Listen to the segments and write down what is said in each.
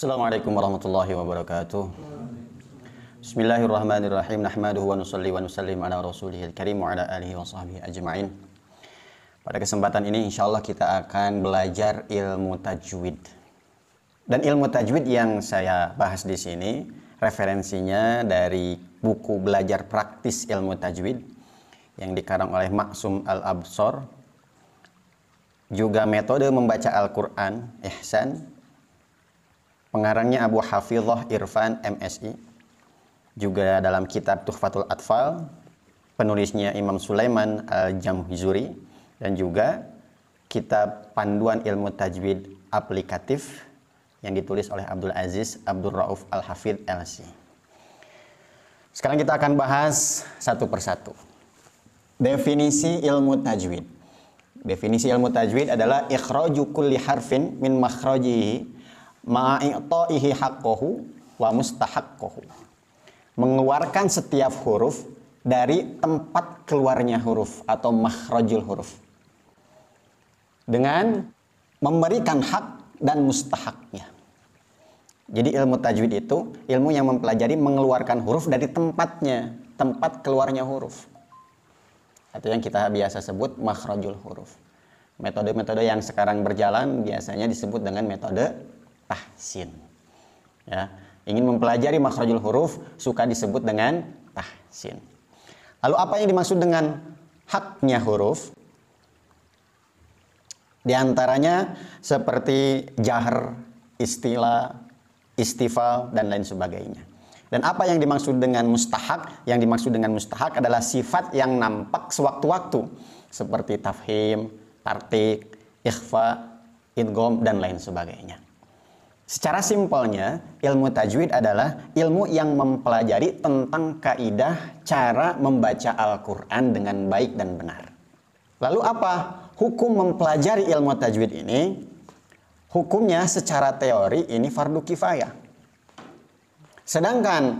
Assalamualaikum warahmatullahi wabarakatuh. Bismillahirrahmanirrahim. Nahmaduhu wa nusalli wa nusallim ala rasulihil karim wa ala alihi wa sahbihi ajma'in. Pada kesempatan ini insyaAllah kita akan belajar ilmu tajwid. Dan ilmu tajwid yang saya bahas di sini referensinya dari buku belajar praktis ilmu tajwid yang dikarang oleh Maksum Al-Absor juga metode membaca Al-Quran, Ihsan, Pengarangnya Abu Hafizah Irfan MSI. Juga dalam kitab Tuhfatul Atfal, penulisnya Imam Sulaiman Al-Jamhizuri dan juga kitab Panduan Ilmu Tajwid Aplikatif yang ditulis oleh Abdul Aziz Abdul Rauf Al-Hafid LC. Sekarang kita akan bahas satu persatu. Definisi ilmu tajwid. Definisi ilmu tajwid adalah ikhraju kulli harfin min makhrajihi ma'i'ta'ihi haqqahu wa mustahaqqahu. Mengeluarkan setiap huruf dari tempat keluarnya huruf atau makhrajul huruf. Dengan memberikan hak dan mustahaknya. Jadi ilmu tajwid itu ilmu yang mempelajari mengeluarkan huruf dari tempatnya, tempat keluarnya huruf. Atau yang kita biasa sebut makhrajul huruf. Metode-metode yang sekarang berjalan biasanya disebut dengan metode tahsin. Ya, ingin mempelajari makhrajul huruf suka disebut dengan tahsin. Lalu apa yang dimaksud dengan haknya huruf? Di antaranya seperti jahar, istilah, istifal, dan lain sebagainya. Dan apa yang dimaksud dengan mustahak? Yang dimaksud dengan mustahak adalah sifat yang nampak sewaktu-waktu. Seperti tafhim, tartik, ikhfa, idgom, dan lain sebagainya. Secara simpelnya, ilmu tajwid adalah ilmu yang mempelajari tentang kaidah cara membaca Al-Qur'an dengan baik dan benar. Lalu apa hukum mempelajari ilmu tajwid ini? Hukumnya secara teori ini fardu kifayah. Sedangkan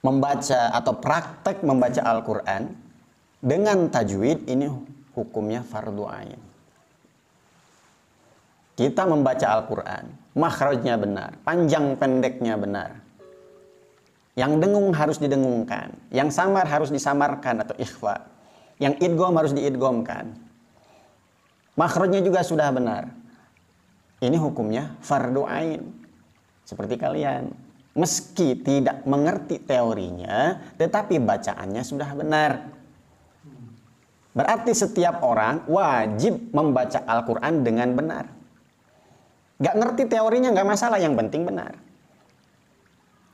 membaca atau praktek membaca Al-Qur'an dengan tajwid ini hukumnya fardu ain kita membaca Al-Quran, makhrajnya benar, panjang pendeknya benar. Yang dengung harus didengungkan, yang samar harus disamarkan atau ikhfa, yang idgom harus diidgomkan. Makhrajnya juga sudah benar. Ini hukumnya fardu ain. Seperti kalian, meski tidak mengerti teorinya, tetapi bacaannya sudah benar. Berarti setiap orang wajib membaca Al-Quran dengan benar. Gak ngerti teorinya gak masalah, yang penting benar.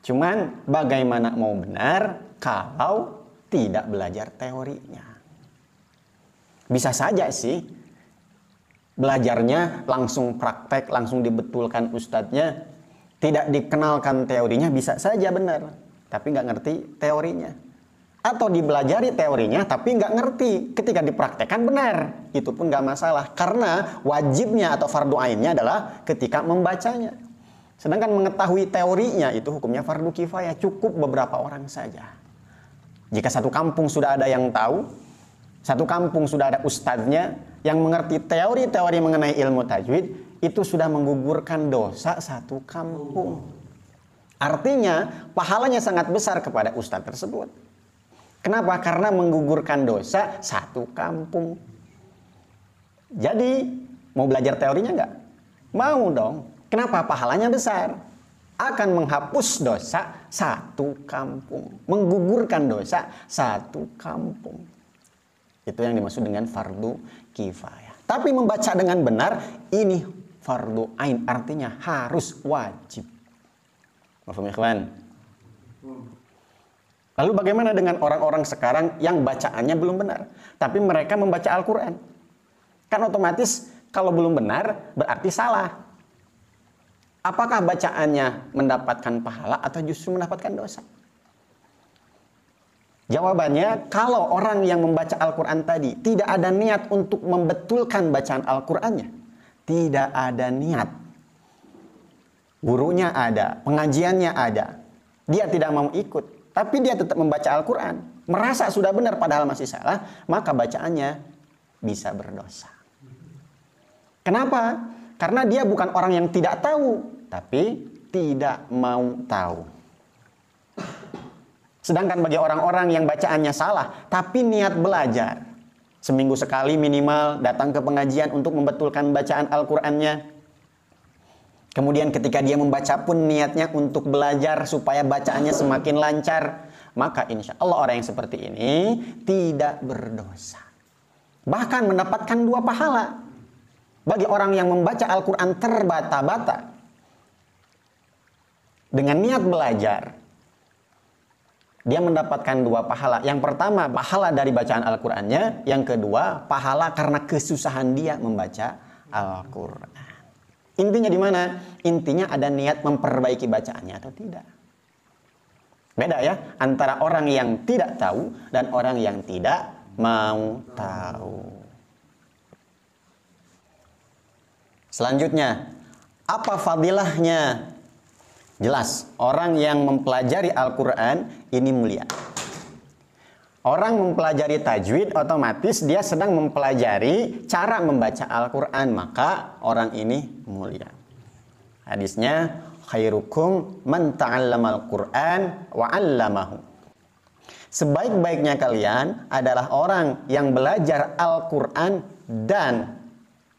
Cuman bagaimana mau benar kalau tidak belajar teorinya. Bisa saja sih belajarnya langsung praktek, langsung dibetulkan ustadznya, tidak dikenalkan teorinya bisa saja benar, tapi nggak ngerti teorinya. Atau dibelajari teorinya tapi nggak ngerti ketika dipraktekkan benar itu pun nggak masalah karena wajibnya atau fardu ainnya adalah ketika membacanya. Sedangkan mengetahui teorinya itu hukumnya fardu kifayah cukup beberapa orang saja. Jika satu kampung sudah ada yang tahu, satu kampung sudah ada ustadznya yang mengerti teori-teori mengenai ilmu tajwid, itu sudah menggugurkan dosa satu kampung. Artinya pahalanya sangat besar kepada ustadz tersebut. Kenapa? Karena menggugurkan dosa satu kampung. Jadi, mau belajar teorinya nggak? Mau dong. Kenapa? Pahalanya besar. Akan menghapus dosa satu kampung. Menggugurkan dosa satu kampung. Itu yang dimaksud dengan fardu kifayah. Tapi membaca dengan benar, ini fardu ain. Artinya harus wajib. Maafum Lalu bagaimana dengan orang-orang sekarang yang bacaannya belum benar. Tapi mereka membaca Al-Quran Kan otomatis kalau belum benar berarti salah. Apakah bacaannya mendapatkan pahala atau justru mendapatkan dosa? Jawabannya, kalau orang yang membaca Al-Quran tadi tidak ada niat untuk membetulkan bacaan Al-Qurannya, tidak ada niat. Gurunya ada, pengajiannya ada, dia tidak mau ikut, tapi dia tetap membaca Al-Quran, merasa sudah benar padahal masih salah, maka bacaannya bisa berdosa. Kenapa? Karena dia bukan orang yang tidak tahu, tapi tidak mau tahu. Sedangkan bagi orang-orang yang bacaannya salah, tapi niat belajar. Seminggu sekali minimal datang ke pengajian untuk membetulkan bacaan Al-Qur'annya. Kemudian ketika dia membaca pun niatnya untuk belajar supaya bacaannya semakin lancar. Maka insya Allah orang yang seperti ini tidak berdosa. Bahkan mendapatkan dua pahala bagi orang yang membaca Al-Quran terbata-bata dengan niat belajar dia mendapatkan dua pahala yang pertama pahala dari bacaan Al-Qurannya yang kedua pahala karena kesusahan dia membaca Al-Quran intinya di mana intinya ada niat memperbaiki bacaannya atau tidak beda ya antara orang yang tidak tahu dan orang yang tidak mau tahu Selanjutnya, apa fadilahnya? Jelas, orang yang mempelajari Al-Quran ini mulia. Orang mempelajari tajwid otomatis dia sedang mempelajari cara membaca Al-Quran. Maka orang ini mulia. Hadisnya, khairukum man ta'allama Al-Quran wa Sebaik-baiknya kalian adalah orang yang belajar Al-Quran dan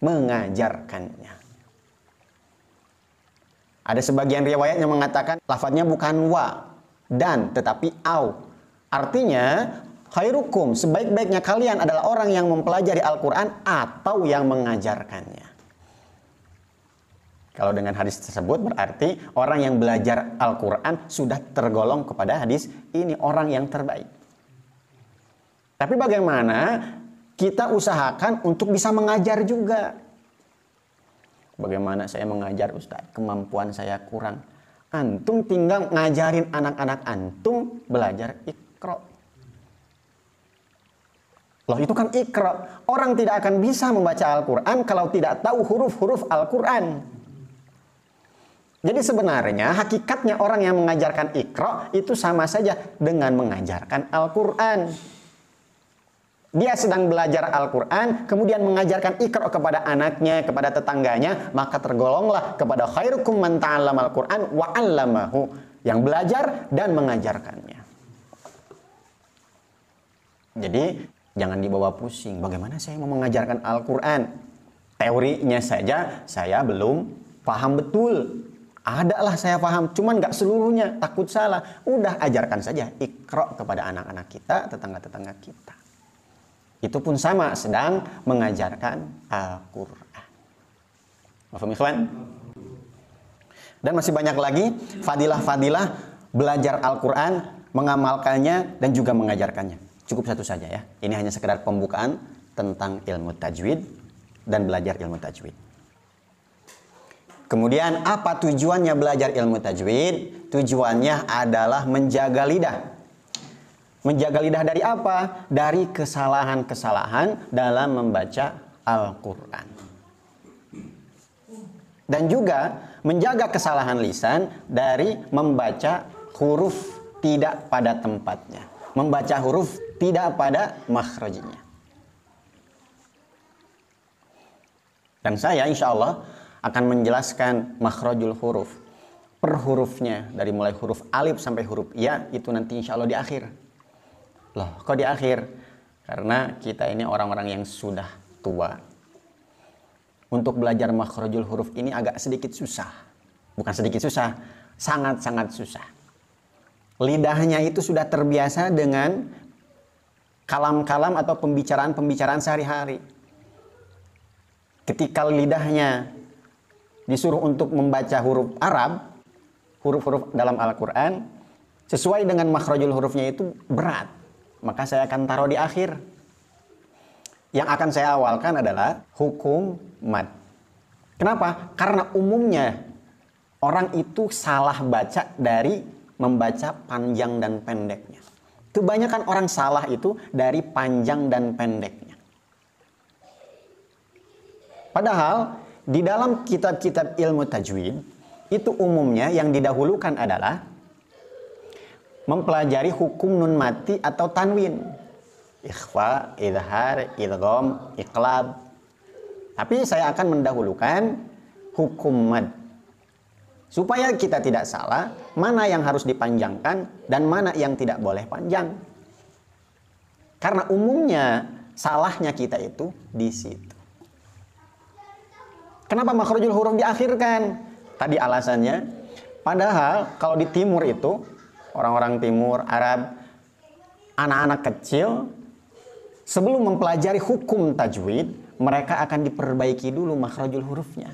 mengajarkannya. Ada sebagian riwayat yang mengatakan lafadznya bukan wa dan tetapi au. Artinya khairukum sebaik-baiknya kalian adalah orang yang mempelajari Al-Qur'an atau yang mengajarkannya. Kalau dengan hadis tersebut berarti orang yang belajar Al-Qur'an sudah tergolong kepada hadis ini orang yang terbaik. Tapi bagaimana kita usahakan untuk bisa mengajar juga. Bagaimana saya mengajar Ustaz Kemampuan saya kurang. Antum tinggal ngajarin anak-anak antum belajar ikro. Loh itu kan ikro. Orang tidak akan bisa membaca Al-Quran kalau tidak tahu huruf-huruf Al-Quran. Jadi sebenarnya hakikatnya orang yang mengajarkan ikro itu sama saja dengan mengajarkan Al-Quran dia sedang belajar Al-Quran, kemudian mengajarkan ikro kepada anaknya, kepada tetangganya, maka tergolonglah kepada khairukum man ta'alam Al-Quran wa'allamahu. yang belajar dan mengajarkannya. Jadi jangan dibawa pusing. Bagaimana saya mau mengajarkan Al-Quran? Teorinya saja saya belum paham betul. Adalah saya paham, cuman nggak seluruhnya, takut salah. Udah ajarkan saja ikro kepada anak-anak kita, tetangga-tetangga kita itu pun sama sedang mengajarkan Al-Quran. Dan masih banyak lagi fadilah-fadilah belajar Al-Quran, mengamalkannya, dan juga mengajarkannya. Cukup satu saja ya. Ini hanya sekedar pembukaan tentang ilmu tajwid dan belajar ilmu tajwid. Kemudian apa tujuannya belajar ilmu tajwid? Tujuannya adalah menjaga lidah Menjaga lidah dari apa? Dari kesalahan-kesalahan dalam membaca Al-Quran. Dan juga menjaga kesalahan lisan dari membaca huruf tidak pada tempatnya. Membaca huruf tidak pada makhrajnya. Dan saya insya Allah akan menjelaskan makhrajul huruf. Per hurufnya, dari mulai huruf alif sampai huruf ya, itu nanti insya Allah di akhir. Loh, kok di akhir? Karena kita ini orang-orang yang sudah tua. Untuk belajar makhrajul huruf ini agak sedikit susah. Bukan sedikit susah, sangat-sangat susah. Lidahnya itu sudah terbiasa dengan kalam-kalam atau pembicaraan-pembicaraan sehari-hari. Ketika lidahnya disuruh untuk membaca huruf Arab, huruf-huruf dalam Al-Quran, sesuai dengan makhrajul hurufnya itu berat maka saya akan taruh di akhir. Yang akan saya awalkan adalah hukum mat. Kenapa? Karena umumnya orang itu salah baca dari membaca panjang dan pendeknya. Kebanyakan orang salah itu dari panjang dan pendeknya. Padahal di dalam kitab-kitab ilmu tajwid itu umumnya yang didahulukan adalah mempelajari hukum nun mati atau tanwin ikhfa, idhar, idhom, iqlab tapi saya akan mendahulukan hukum mad supaya kita tidak salah mana yang harus dipanjangkan dan mana yang tidak boleh panjang karena umumnya salahnya kita itu di situ kenapa makhrajul huruf diakhirkan tadi alasannya padahal kalau di timur itu orang-orang timur Arab, anak-anak kecil sebelum mempelajari hukum tajwid, mereka akan diperbaiki dulu makhrajul hurufnya.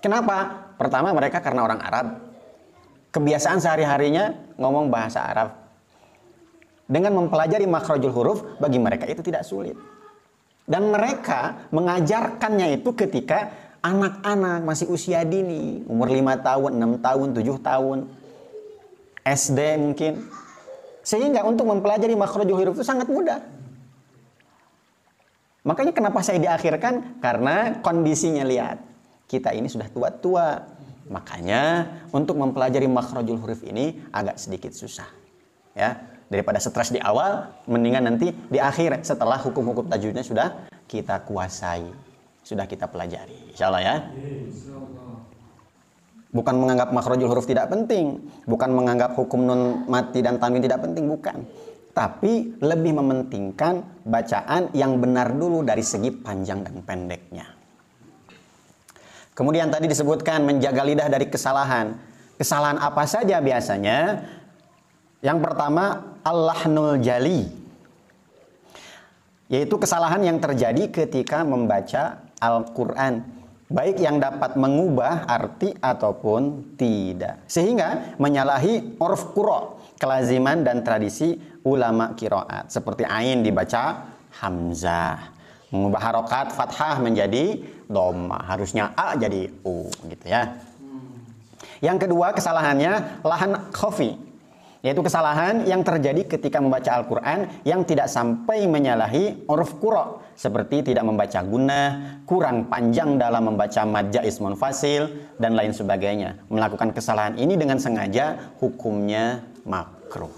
Kenapa? Pertama mereka karena orang Arab. Kebiasaan sehari-harinya ngomong bahasa Arab. Dengan mempelajari makhrajul huruf bagi mereka itu tidak sulit. Dan mereka mengajarkannya itu ketika anak-anak masih usia dini, umur 5 tahun, 6 tahun, 7 tahun, SD mungkin. Sehingga untuk mempelajari makhrajul huruf itu sangat mudah. Makanya kenapa saya diakhirkan? Karena kondisinya lihat. Kita ini sudah tua-tua. Makanya untuk mempelajari makhrajul huruf ini agak sedikit susah. Ya, daripada stres di awal, mendingan nanti di akhir setelah hukum-hukum tajwidnya sudah kita kuasai, sudah kita pelajari. Insyaallah Allah ya. Iya, bukan menganggap makrojul huruf tidak penting, bukan menganggap hukum non mati dan tanwin tidak penting, bukan. Tapi lebih mementingkan bacaan yang benar dulu dari segi panjang dan pendeknya. Kemudian tadi disebutkan menjaga lidah dari kesalahan. Kesalahan apa saja biasanya? Yang pertama, nul Jali. Yaitu kesalahan yang terjadi ketika membaca Al-Quran baik yang dapat mengubah arti ataupun tidak. Sehingga menyalahi orf kuro, kelaziman dan tradisi ulama kiroat. Seperti ain dibaca hamzah. Mengubah harokat fathah menjadi doma. Harusnya a jadi u gitu ya. Yang kedua kesalahannya lahan kofi yaitu kesalahan yang terjadi ketika membaca Al-Quran yang tidak sampai menyalahi uruf kuro seperti tidak membaca guna, kurang panjang dalam membaca ismon fasil, dan lain sebagainya. Melakukan kesalahan ini dengan sengaja hukumnya makruh.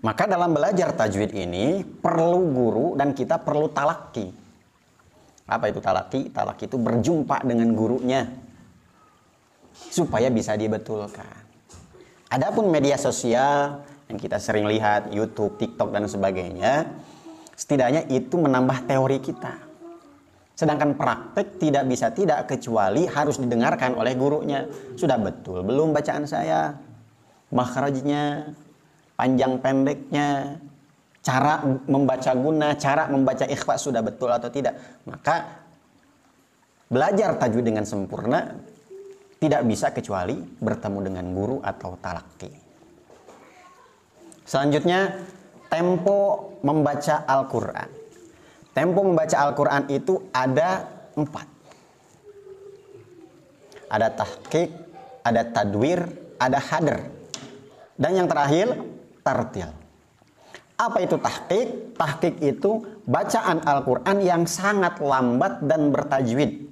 Maka dalam belajar tajwid ini perlu guru dan kita perlu talaki. Apa itu talaki? Talaki itu berjumpa dengan gurunya supaya bisa dibetulkan. Adapun media sosial yang kita sering lihat YouTube, TikTok dan sebagainya, setidaknya itu menambah teori kita. Sedangkan praktek tidak bisa tidak kecuali harus didengarkan oleh gurunya. Sudah betul belum bacaan saya? Makhrajnya, panjang pendeknya, cara membaca guna, cara membaca ikhfa sudah betul atau tidak. Maka belajar tajwid dengan sempurna tidak bisa kecuali bertemu dengan guru atau talaki. Selanjutnya, tempo membaca Al-Quran. Tempo membaca Al-Quran itu ada empat. Ada tahqiq, ada tadwir, ada hadir. Dan yang terakhir, tartil. Apa itu tahqiq? Tahqiq itu bacaan Al-Quran yang sangat lambat dan bertajwid.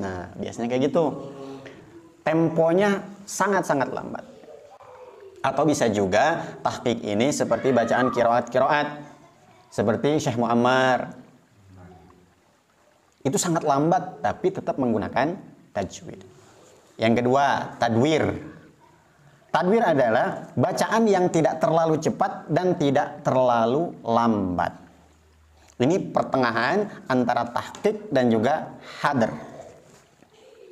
biasanya kayak gitu temponya sangat-sangat lambat atau bisa juga tahqiq ini seperti bacaan kiroat-kiroat seperti Syekh Muammar itu sangat lambat tapi tetap menggunakan tajwid yang kedua tadwir tadwir adalah bacaan yang tidak terlalu cepat dan tidak terlalu lambat ini pertengahan antara tahqiq dan juga hadr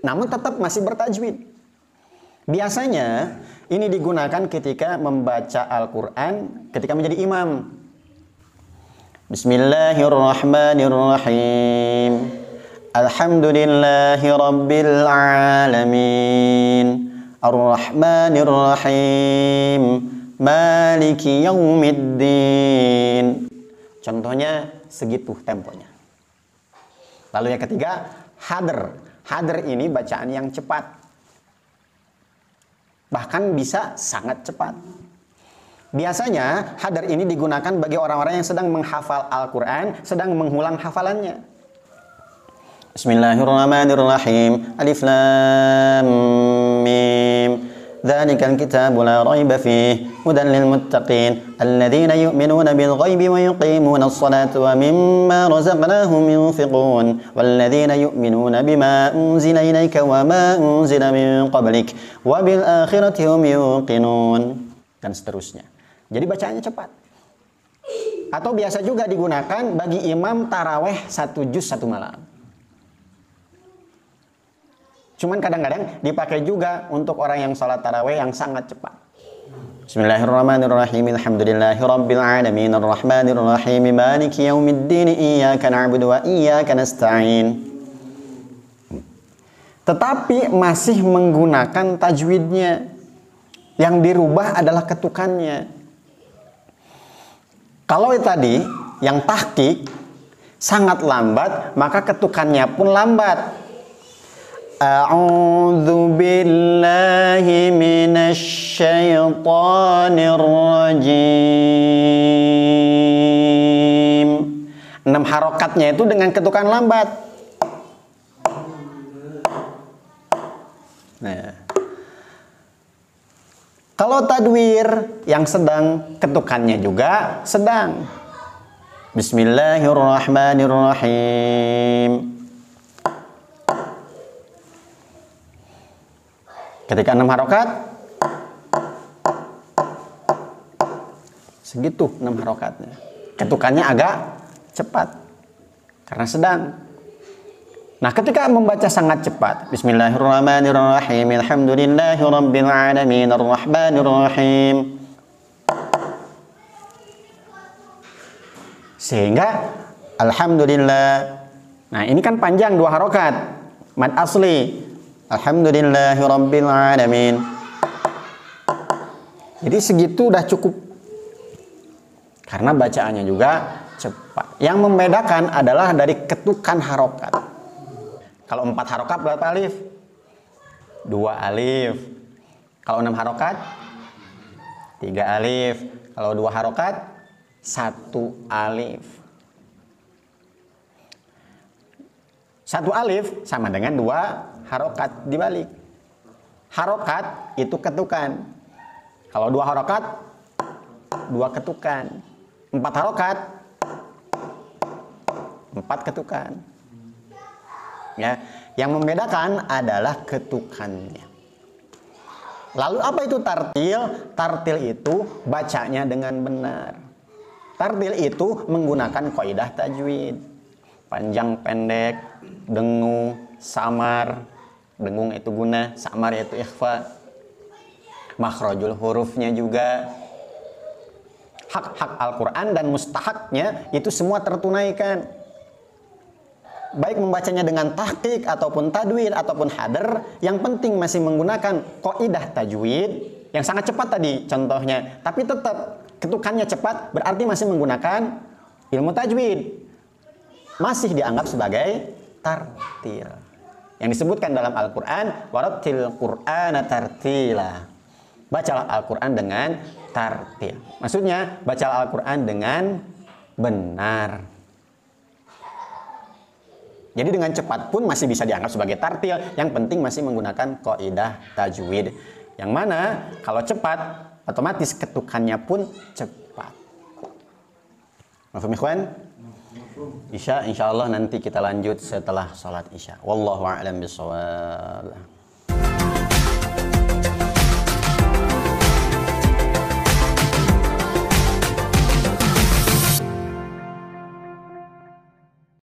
namun tetap masih bertajwid. Biasanya ini digunakan ketika membaca Al-Quran ketika menjadi imam. Bismillahirrahmanirrahim. Alhamdulillahi Rabbil Alamin. Ar-Rahmanirrahim. Maliki Yaumiddin. Contohnya segitu temponya. Lalu yang ketiga, hadr. Hadr ini bacaan yang cepat. Bahkan bisa sangat cepat. Biasanya hadar ini digunakan bagi orang-orang yang sedang menghafal Al-Quran, sedang mengulang hafalannya. Bismillahirrahmanirrahim. Alif Lam ذلك الكتاب لا ريب فيه هدى للمتقين الذين يؤمنون بالغيب ويقيمون الصلاة ومما رزقناهم ينفقون والذين يؤمنون بما أنزل إليك وما أنزل من قبلك وبالآخرة هم يوقنون dan seterusnya. Jadi bacaannya cepat. Atau biasa juga digunakan bagi imam taraweh satu juz satu malam. Cuman kadang-kadang dipakai juga untuk orang yang sholat taraweh yang sangat cepat. Bismillahirrahmanirrahim. Ar-Rahmanirrahim. Maliki yaumiddin. Iyaka na'budu wa iyaka nasta'in. Tetapi masih menggunakan tajwidnya. Yang dirubah adalah ketukannya. Kalau tadi yang tahkik sangat lambat, maka ketukannya pun lambat. أعوذ بالله من الشيطان الرجيم enam harokatnya itu dengan ketukan lambat nah ya. kalau tadwir yang sedang ketukannya juga sedang Bismillahirrahmanirrahim Ketika 6 harokat Segitu 6 harokatnya Ketukannya agak cepat Karena sedang Nah ketika membaca sangat cepat Bismillahirrahmanirrahim Alhamdulillahi Sehingga Alhamdulillah Nah ini kan panjang dua harokat Mad asli Alhamdulillahirrabbilalamin jadi segitu udah cukup karena bacaannya juga cepat yang membedakan adalah dari ketukan harokat kalau empat harokat berapa alif? dua alif kalau enam harokat tiga alif kalau dua harokat satu alif satu alif sama dengan dua harokat dibalik. Harokat itu ketukan. Kalau dua harokat, dua ketukan. Empat harokat, empat ketukan. Ya, yang membedakan adalah ketukannya. Lalu apa itu tartil? Tartil itu bacanya dengan benar. Tartil itu menggunakan kaidah tajwid. Panjang pendek, dengung samar, dengung itu guna samar itu ikhfa makrojul hurufnya juga hak-hak Al-Quran dan mustahaknya itu semua tertunaikan baik membacanya dengan tahqiq ataupun tadwin ataupun hadar yang penting masih menggunakan koidah tajwid yang sangat cepat tadi contohnya tapi tetap ketukannya cepat berarti masih menggunakan ilmu tajwid masih dianggap sebagai tartil yang disebutkan dalam Al-Qur'an warattil Qur'ana tartila. Bacalah Al-Qur'an dengan tartil. Maksudnya bacalah Al-Qur'an dengan benar. Jadi dengan cepat pun masih bisa dianggap sebagai tartil, yang penting masih menggunakan koidah tajwid. Yang mana kalau cepat otomatis ketukannya pun cepat. Mafhum ikhwan? Isya insyaallah nanti kita lanjut setelah sholat Isya. Wallahu a'lam bishawab.